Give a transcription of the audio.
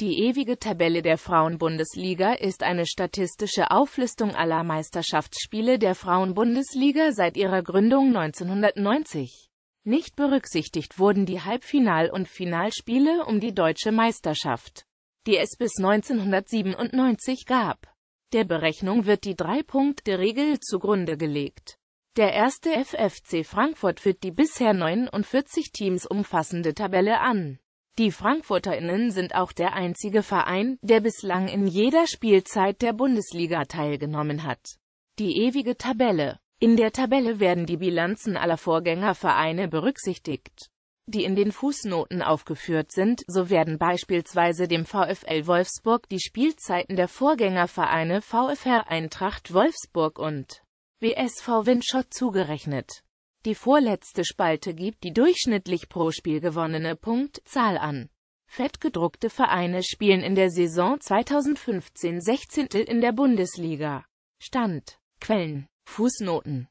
Die ewige Tabelle der Frauenbundesliga ist eine statistische Auflistung aller Meisterschaftsspiele der Frauenbundesliga seit ihrer Gründung 1990. Nicht berücksichtigt wurden die Halbfinal- und Finalspiele um die deutsche Meisterschaft, die es bis 1997 gab. Der Berechnung wird die Drei-Punkte-Regel zugrunde gelegt. Der erste FFC Frankfurt führt die bisher 49 Teams umfassende Tabelle an. Die Frankfurterinnen sind auch der einzige Verein, der bislang in jeder Spielzeit der Bundesliga teilgenommen hat. Die ewige Tabelle In der Tabelle werden die Bilanzen aller Vorgängervereine berücksichtigt, die in den Fußnoten aufgeführt sind, so werden beispielsweise dem VfL Wolfsburg die Spielzeiten der Vorgängervereine VfR Eintracht Wolfsburg und WSV Windschott zugerechnet die vorletzte Spalte gibt die durchschnittlich pro Spiel gewonnene Punktzahl an. Fettgedruckte Vereine spielen in der Saison 2015-16 in der Bundesliga. Stand. Quellen. Fußnoten